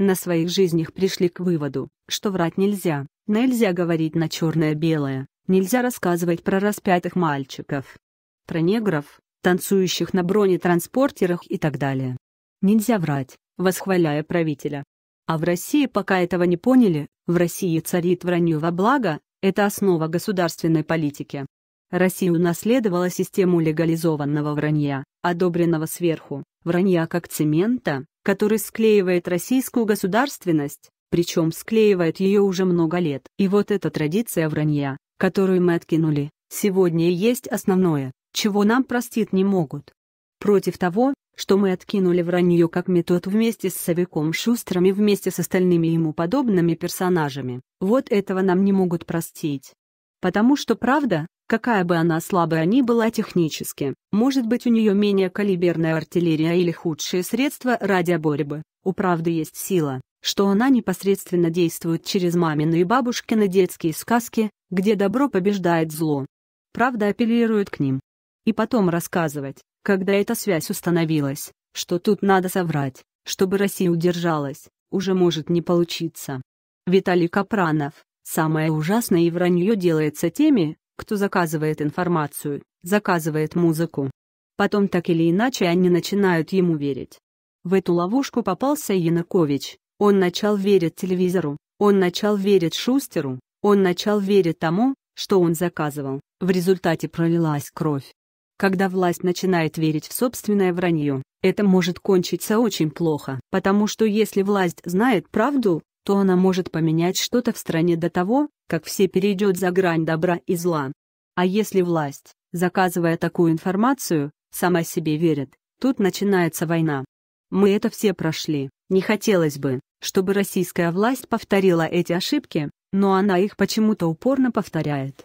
На своих жизнях пришли к выводу, что врать нельзя, нельзя говорить на черное-белое, нельзя рассказывать про распятых мальчиков, про негров, танцующих на бронетранспортерах и так далее. Нельзя врать, восхваляя правителя. А в России пока этого не поняли, в России царит вранье во благо, это основа государственной политики. Россия унаследовала систему легализованного вранья, одобренного сверху, вранья как цемента, который склеивает российскую государственность, причем склеивает ее уже много лет. И вот эта традиция вранья, которую мы откинули, сегодня и есть основное, чего нам простить не могут. Против того, что мы откинули вранье как метод вместе с Савиком Шустром вместе с остальными ему подобными персонажами, вот этого нам не могут простить. Потому что правда, какая бы она слабая ни была технически, может быть у нее менее калиберная артиллерия или худшие средства радиоборьбы, у правды есть сила, что она непосредственно действует через мамины и бабушкины детские сказки, где добро побеждает зло. Правда апеллирует к ним. И потом рассказывать, когда эта связь установилась, что тут надо соврать, чтобы Россия удержалась, уже может не получиться. Виталий Капранов Самое ужасное и вранье делается теми, кто заказывает информацию, заказывает музыку. Потом так или иначе они начинают ему верить. В эту ловушку попался Янукович. Он начал верить телевизору, он начал верить Шустеру, он начал верить тому, что он заказывал. В результате пролилась кровь. Когда власть начинает верить в собственное вранье, это может кончиться очень плохо, потому что если власть знает правду, что она может поменять что-то в стране до того, как все перейдет за грань добра и зла. А если власть, заказывая такую информацию, сама себе верит, тут начинается война. Мы это все прошли, не хотелось бы, чтобы российская власть повторила эти ошибки, но она их почему-то упорно повторяет.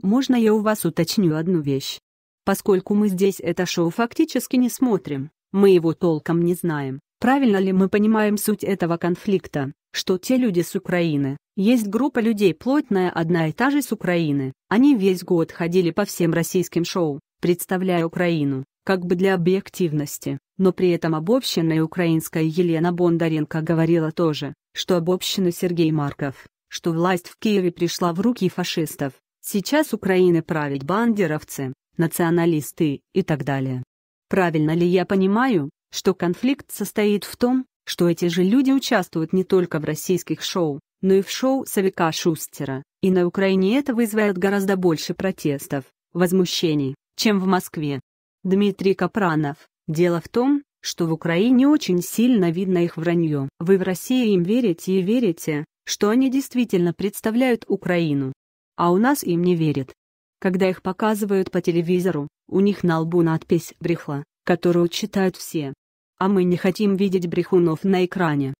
Можно я у вас уточню одну вещь? Поскольку мы здесь это шоу фактически не смотрим, мы его толком не знаем, правильно ли мы понимаем суть этого конфликта, что те люди с Украины. Есть группа людей плотная одна и та же с Украины. Они весь год ходили по всем российским шоу, представляя Украину, как бы для объективности. Но при этом обобщенная украинская Елена Бондаренко говорила тоже, что обобщенный Сергей Марков, что власть в Киеве пришла в руки фашистов. Сейчас Украины править бандеровцы, националисты и так далее. Правильно ли я понимаю, что конфликт состоит в том, что эти же люди участвуют не только в российских шоу, но и в шоу Савика Шустера, и на Украине это вызывает гораздо больше протестов, возмущений, чем в Москве. Дмитрий Капранов. Дело в том, что в Украине очень сильно видно их вранье. Вы в России им верите и верите, что они действительно представляют Украину. А у нас им не верят. Когда их показывают по телевизору, у них на лбу надпись «Брехла», которую читают все а мы не хотим видеть брехунов на экране.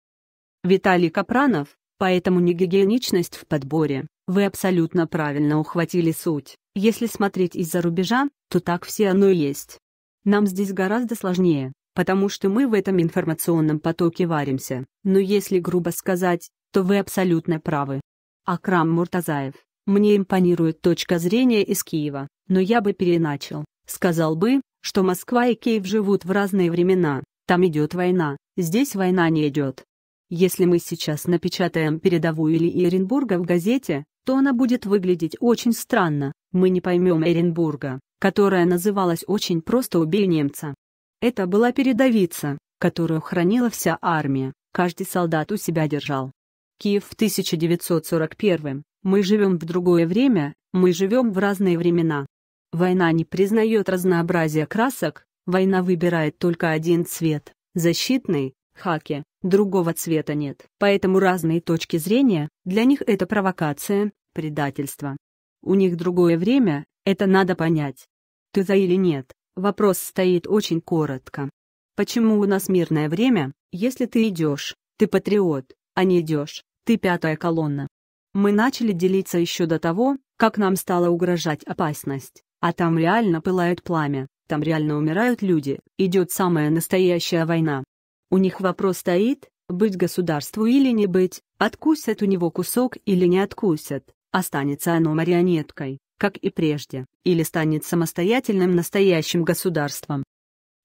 Виталий Капранов, поэтому негигиеничность в подборе, вы абсолютно правильно ухватили суть, если смотреть из-за рубежа, то так все оно и есть. Нам здесь гораздо сложнее, потому что мы в этом информационном потоке варимся, но если грубо сказать, то вы абсолютно правы. Акрам Муртазаев, мне импонирует точка зрения из Киева, но я бы переначал, сказал бы, что Москва и Киев живут в разные времена, там идет война, здесь война не идет. Если мы сейчас напечатаем передовую или Эренбурга в газете, то она будет выглядеть очень странно, мы не поймем Эренбурга, которая называлась очень просто «Убей немца». Это была передовица, которую хранила вся армия, каждый солдат у себя держал. Киев в 1941. Мы живем в другое время, мы живем в разные времена. Война не признает разнообразия красок, Война выбирает только один цвет. Защитный, хаки, другого цвета нет. Поэтому разные точки зрения, для них это провокация, предательство. У них другое время, это надо понять. Ты за или нет, вопрос стоит очень коротко. Почему у нас мирное время, если ты идешь, ты патриот, а не идешь, ты пятая колонна? Мы начали делиться еще до того, как нам стала угрожать опасность, а там реально пылает пламя, там реально умирают люди, идет самая настоящая война. У них вопрос стоит, быть государству или не быть, откусят у него кусок или не откусят, останется оно марионеткой, как и прежде, или станет самостоятельным настоящим государством.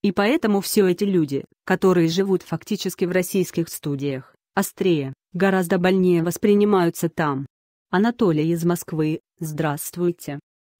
И поэтому все эти люди, которые живут фактически в российских студиях, острее, гораздо больнее воспринимаются там. Анатолий из Москвы, здравствуйте.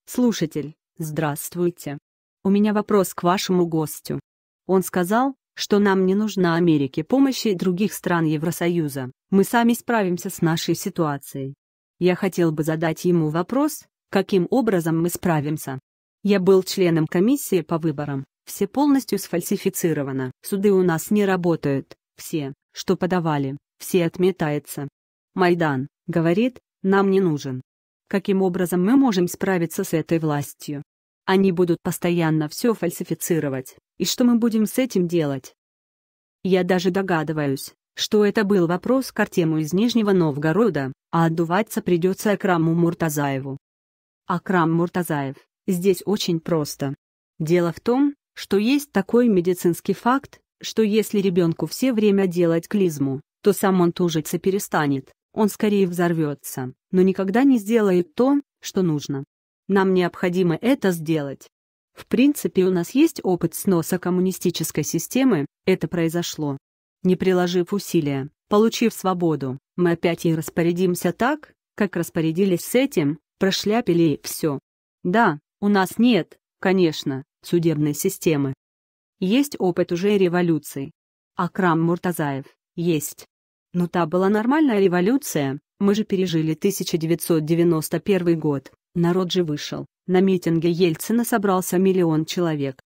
Слушатель, здравствуйте у меня вопрос к вашему гостю. Он сказал, что нам не нужна Америке помощи других стран Евросоюза, мы сами справимся с нашей ситуацией. Я хотел бы задать ему вопрос, каким образом мы справимся. Я был членом комиссии по выборам, все полностью сфальсифицировано, суды у нас не работают, все, что подавали, все отметается. Майдан, говорит, нам не нужен. Каким образом мы можем справиться с этой властью? Они будут постоянно все фальсифицировать. И что мы будем с этим делать? Я даже догадываюсь, что это был вопрос к Артему из Нижнего Новгорода, а отдуваться придется Акраму Муртазаеву. Акрам Муртазаев, здесь очень просто. Дело в том, что есть такой медицинский факт, что если ребенку все время делать клизму, то сам он тужиться перестанет, он скорее взорвется, но никогда не сделает то, что нужно. Нам необходимо это сделать. В принципе, у нас есть опыт сноса коммунистической системы, это произошло. Не приложив усилия, получив свободу, мы опять и распорядимся так, как распорядились с этим, прошляпили и все. Да, у нас нет, конечно, судебной системы. Есть опыт уже революций. Акрам Муртазаев. Есть. Но та была нормальная революция, мы же пережили 1991 год, Народ же вышел. На митинге Ельцина собрался миллион человек.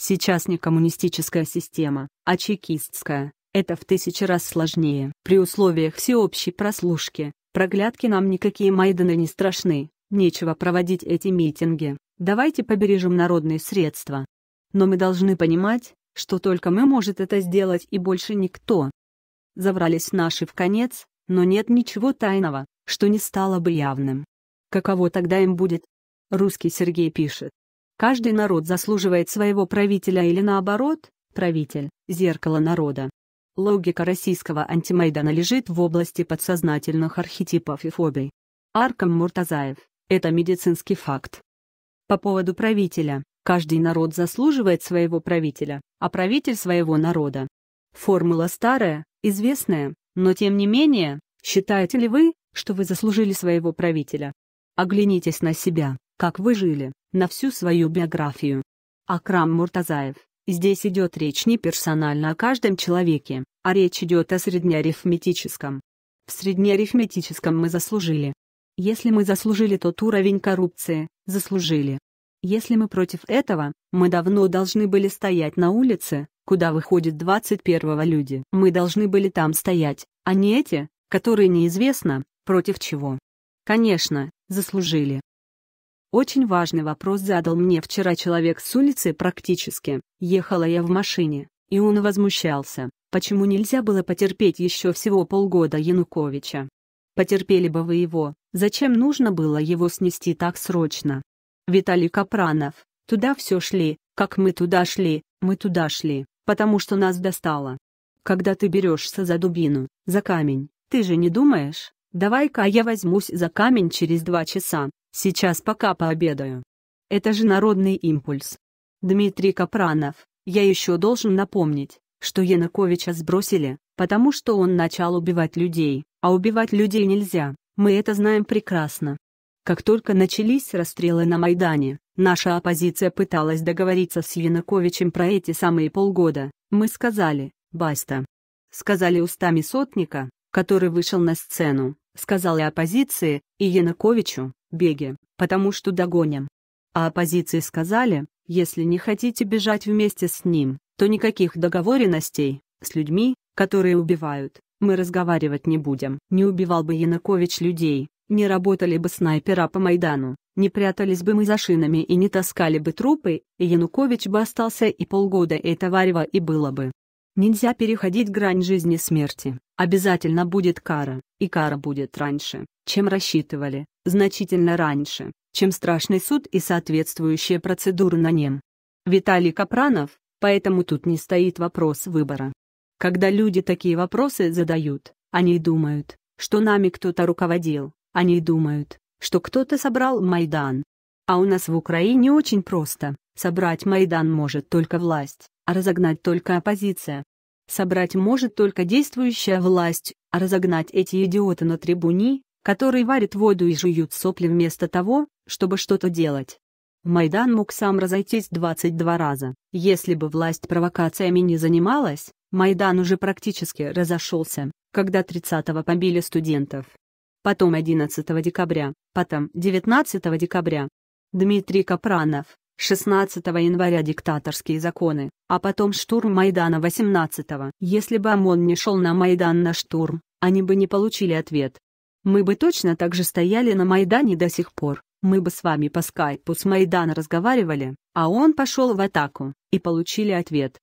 Сейчас не коммунистическая система, а чекистская. Это в тысячи раз сложнее. При условиях всеобщей прослушки, проглядки нам никакие Майданы не страшны. Нечего проводить эти митинги. Давайте побережем народные средства. Но мы должны понимать, что только мы может это сделать и больше никто. Заврались наши в конец, но нет ничего тайного, что не стало бы явным. Каково тогда им будет? Русский Сергей пишет. Каждый народ заслуживает своего правителя или наоборот, правитель – зеркало народа. Логика российского антимайдана лежит в области подсознательных архетипов и фобий. Аркам Муртазаев – это медицинский факт. По поводу правителя, каждый народ заслуживает своего правителя, а правитель своего народа. Формула старая, известная, но тем не менее, считаете ли вы, что вы заслужили своего правителя? Оглянитесь на себя, как вы жили, на всю свою биографию. Акрам Муртазаев. Здесь идет речь не персонально о каждом человеке, а речь идет о среднеарифметическом. В среднеарифметическом мы заслужили. Если мы заслужили тот уровень коррупции, заслужили. Если мы против этого, мы давно должны были стоять на улице, куда выходят 21-го люди. Мы должны были там стоять, а не эти, которые неизвестно, против чего. Конечно, заслужили. Очень важный вопрос задал мне вчера человек с улицы практически. Ехала я в машине, и он возмущался, почему нельзя было потерпеть еще всего полгода Януковича. Потерпели бы вы его, зачем нужно было его снести так срочно? Виталий Капранов, туда все шли, как мы туда шли, мы туда шли, потому что нас достало. Когда ты берешься за дубину, за камень, ты же не думаешь, давай-ка я возьмусь за камень через два часа, сейчас пока пообедаю. Это же народный импульс. Дмитрий Капранов, я еще должен напомнить, что Януковича сбросили, потому что он начал убивать людей, а убивать людей нельзя, мы это знаем прекрасно. Как только начались расстрелы на Майдане, наша оппозиция пыталась договориться с Януковичем про эти самые полгода, мы сказали «баста». Сказали устами сотника, который вышел на сцену, сказал и оппозиции и Януковичу, беги, потому что догоним. А оппозиции сказали, если не хотите бежать вместе с ним, то никаких договоренностей с людьми, которые убивают, мы разговаривать не будем. Не убивал бы Янукович людей, не работали бы снайпера по Майдану, не прятались бы мы за шинами и не таскали бы трупы, и Янукович бы остался и полгода этого варева и было бы. Нельзя переходить грань жизни смерти, обязательно будет кара, и кара будет раньше, чем рассчитывали, значительно раньше, чем страшный суд и соответствующие процедуры на нем. Виталий Капранов, поэтому тут не стоит вопрос выбора. Когда люди такие вопросы задают, они думают, что нами кто-то руководил, они думают, что кто-то собрал Майдан. А у нас в Украине очень просто, собрать Майдан может только власть а разогнать только оппозиция. Собрать может только действующая власть, а разогнать эти идиоты на трибуне, которые варят воду и жуют сопли вместо того, чтобы что-то делать. Майдан мог сам разойтись 22 раза. Если бы власть провокациями не занималась, Майдан уже практически разошелся, когда 30-го побили студентов. Потом 11 декабря, потом 19 декабря. Дмитрий Капранов, 16 января диктаторские законы, а потом штурм Майдана 18 -го. Если бы ОМОН не шел на Майдан на штурм, они бы не получили ответ. Мы бы точно так же стояли на Майдане до сих пор, мы бы с вами по скайпу с Майдана разговаривали, а он пошел в атаку, и получили ответ.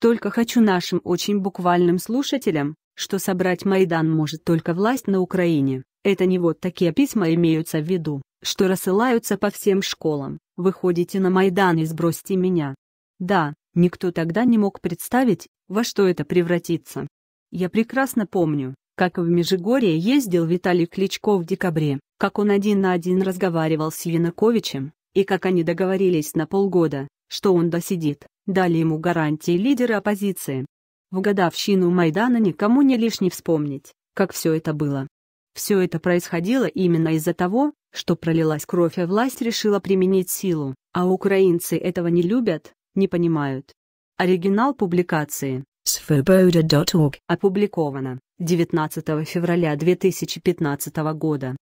Только хочу нашим очень буквальным слушателям, что собрать Майдан может только власть на Украине, это не вот такие письма имеются в виду что рассылаются по всем школам, выходите на Майдан и сбросьте меня. Да, никто тогда не мог представить, во что это превратится. Я прекрасно помню, как в Межигорье ездил Виталий Кличко в декабре, как он один на один разговаривал с Януковичем, и как они договорились на полгода, что он досидит, дали ему гарантии лидера оппозиции. В годовщину Майдана никому не лишний вспомнить, как все это было. Все это происходило именно из-за того, что пролилась кровь, а власть решила применить силу, а украинцы этого не любят, не понимают. Оригинал публикации Svoboda.org опубликовано 19 февраля 2015 года.